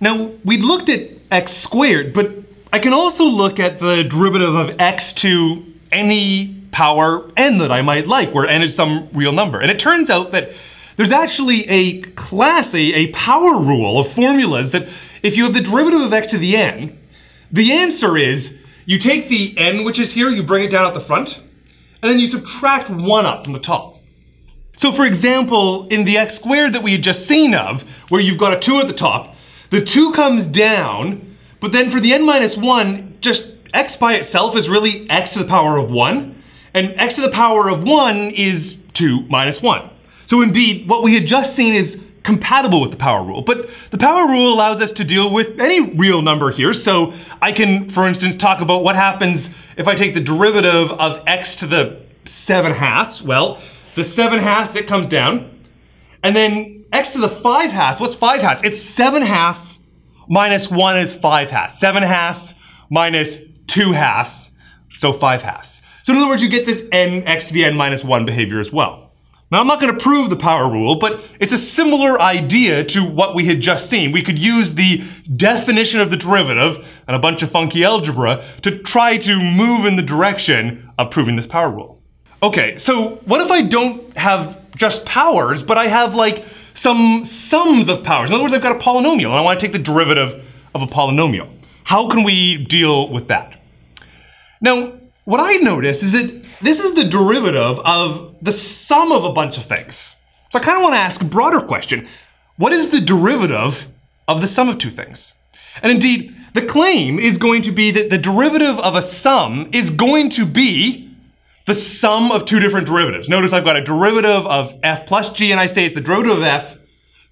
Now, we looked at x squared, but I can also look at the derivative of x to any power n that I might like, where n is some real number. And it turns out that there's actually a class, a, a power rule of formulas that if you have the derivative of x to the n, the answer is you take the n, which is here, you bring it down at the front, and then you subtract one up from the top. So for example, in the x squared that we had just seen of, where you've got a two at the top, the two comes down, but then for the n minus one, just x by itself is really x to the power of one, and x to the power of one is two minus one. So indeed, what we had just seen is compatible with the power rule, but the power rule allows us to deal with any real number here, so I can, for instance, talk about what happens if I take the derivative of x to the 7 halves. Well, the 7 halves, it comes down, and then x to the 5 halves, what's 5 halves? It's 7 halves minus 1 is 5 halves. 7 halves minus 2 halves, so 5 halves. So in other words, you get this n x to the n minus 1 behavior as well. Now, I'm not going to prove the power rule, but it's a similar idea to what we had just seen. We could use the definition of the derivative and a bunch of funky algebra to try to move in the direction of proving this power rule. Okay, so what if I don't have just powers, but I have like some sums of powers. In other words, I've got a polynomial and I wanna take the derivative of a polynomial. How can we deal with that? Now, what I notice is that this is the derivative of the sum of a bunch of things. So I kind of want to ask a broader question. What is the derivative of the sum of two things? And indeed, the claim is going to be that the derivative of a sum is going to be the sum of two different derivatives. Notice I've got a derivative of f plus g, and I say it's the derivative of f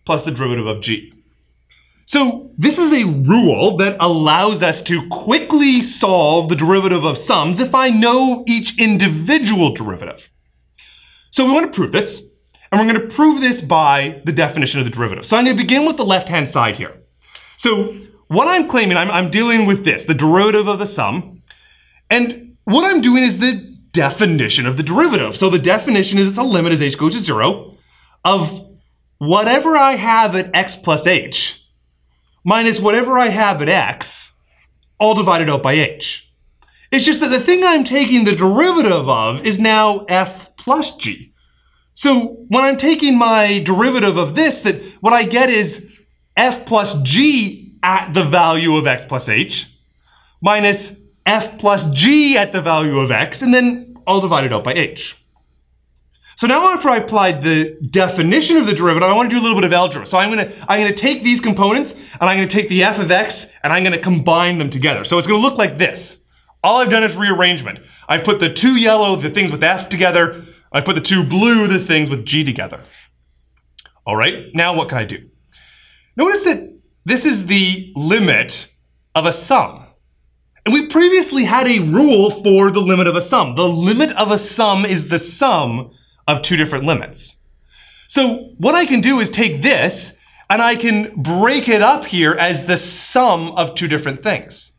plus the derivative of g. So this is a rule that allows us to quickly solve the derivative of sums if I know each individual derivative. So we want to prove this, and we're going to prove this by the definition of the derivative. So I'm going to begin with the left-hand side here. So what I'm claiming, I'm, I'm, dealing with this, the derivative of the sum, and what I'm doing is the definition of the derivative. So the definition is the limit as h goes to zero of whatever I have at x plus h minus whatever I have at x all divided out by h. It's just that the thing I'm taking the derivative of is now f plus g. So when I'm taking my derivative of this, that what I get is f plus g at the value of x plus h minus f plus g at the value of x, and then I'll divide it out by h. So now after I applied the definition of the derivative, I want to do a little bit of algebra. So I'm going to, I'm going to take these components, and I'm going to take the f of x, and I'm going to combine them together. So it's going to look like this. All I've done is rearrangement. I've put the two yellow, the things with f together. I've put the two blue, the things with g together. All right, now what can I do? Notice that this is the limit of a sum. And we've previously had a rule for the limit of a sum. The limit of a sum is the sum of two different limits. So what I can do is take this and I can break it up here as the sum of two different things.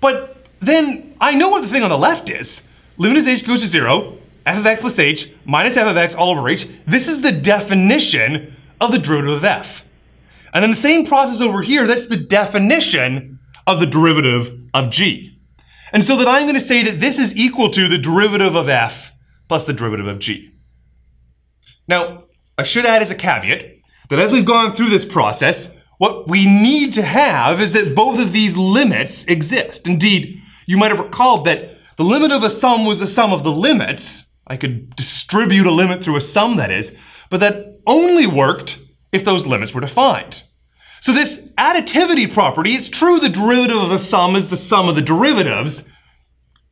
But then I know what the thing on the left is. Limit as h goes to zero, f of x plus h minus f of x all over h. This is the definition of the derivative of f. And then the same process over here, that's the definition of the derivative of g. And so that I'm going to say that this is equal to the derivative of f plus the derivative of g. Now, I should add as a caveat that as we've gone through this process, what we need to have is that both of these limits exist. Indeed, you might have recalled that the limit of a sum was the sum of the limits. I could distribute a limit through a sum, that is, but that only worked if those limits were defined. So this additivity property, it's true the derivative of the sum is the sum of the derivatives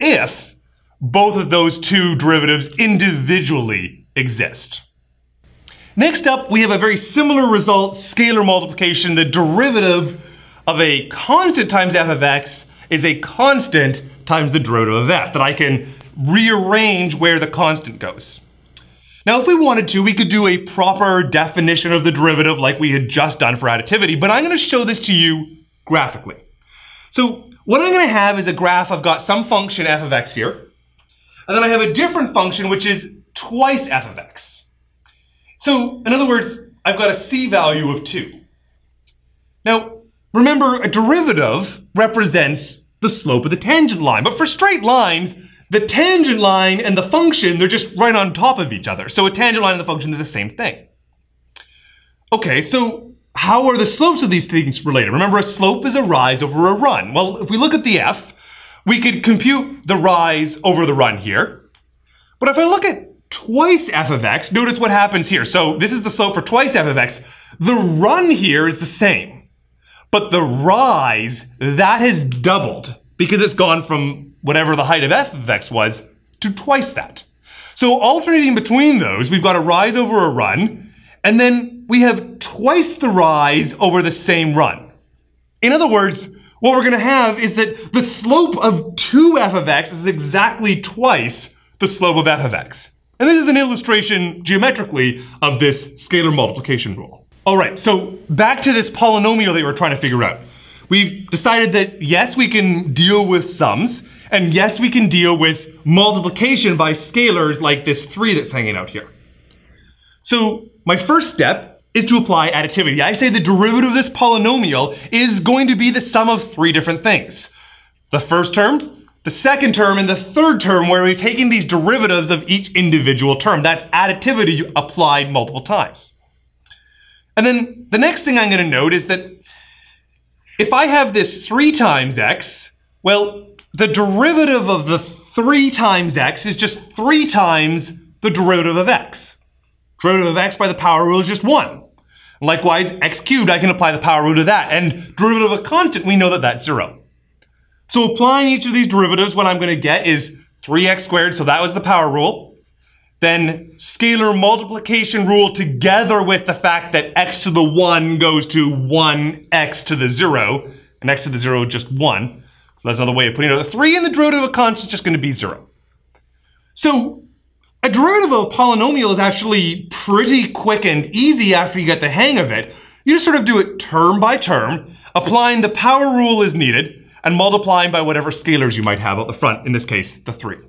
if both of those two derivatives individually exist. Next up, we have a very similar result, scalar multiplication. The derivative of a constant times f of x is a constant times the derivative of f that I can rearrange where the constant goes. Now, if we wanted to, we could do a proper definition of the derivative like we had just done for additivity, but I'm gonna show this to you graphically. So what I'm gonna have is a graph, I've got some function f of x here, and then I have a different function which is twice f of x. So in other words, I've got a c value of two. Now, remember a derivative represents the slope of the tangent line, but for straight lines, the tangent line and the function, they're just right on top of each other. So a tangent line and the function are the same thing. Okay, so how are the slopes of these things related? Remember, a slope is a rise over a run. Well, if we look at the f, we could compute the rise over the run here. But if I look at twice f of x, notice what happens here. So this is the slope for twice f of x. The run here is the same. But the rise, that has doubled because it's gone from whatever the height of f of x was to twice that. So alternating between those, we've got a rise over a run, and then we have twice the rise over the same run. In other words, what we're going to have is that the slope of 2f of x is exactly twice the slope of f of x. And this is an illustration geometrically of this scalar multiplication rule. All right, so back to this polynomial that we are trying to figure out we have decided that yes, we can deal with sums, and yes, we can deal with multiplication by scalars like this three that's hanging out here. So my first step is to apply additivity. I say the derivative of this polynomial is going to be the sum of three different things. The first term, the second term, and the third term where we're taking these derivatives of each individual term. That's additivity applied multiple times. And then the next thing I'm gonna note is that if I have this 3 times x, well, the derivative of the 3 times x is just 3 times the derivative of x. Derivative of x by the power rule is just 1. Likewise, x cubed, I can apply the power rule to that. And derivative of a constant, we know that that's 0. So applying each of these derivatives, what I'm going to get is 3x squared, so that was the power rule then scalar multiplication rule together with the fact that x to the 1 goes to 1x to the 0, and x to the 0 just 1. So that's another way of putting it. The 3 in the derivative of a constant is just going to be 0. So a derivative of a polynomial is actually pretty quick and easy after you get the hang of it. You just sort of do it term by term, applying the power rule as needed, and multiplying by whatever scalars you might have out the front, in this case, the 3.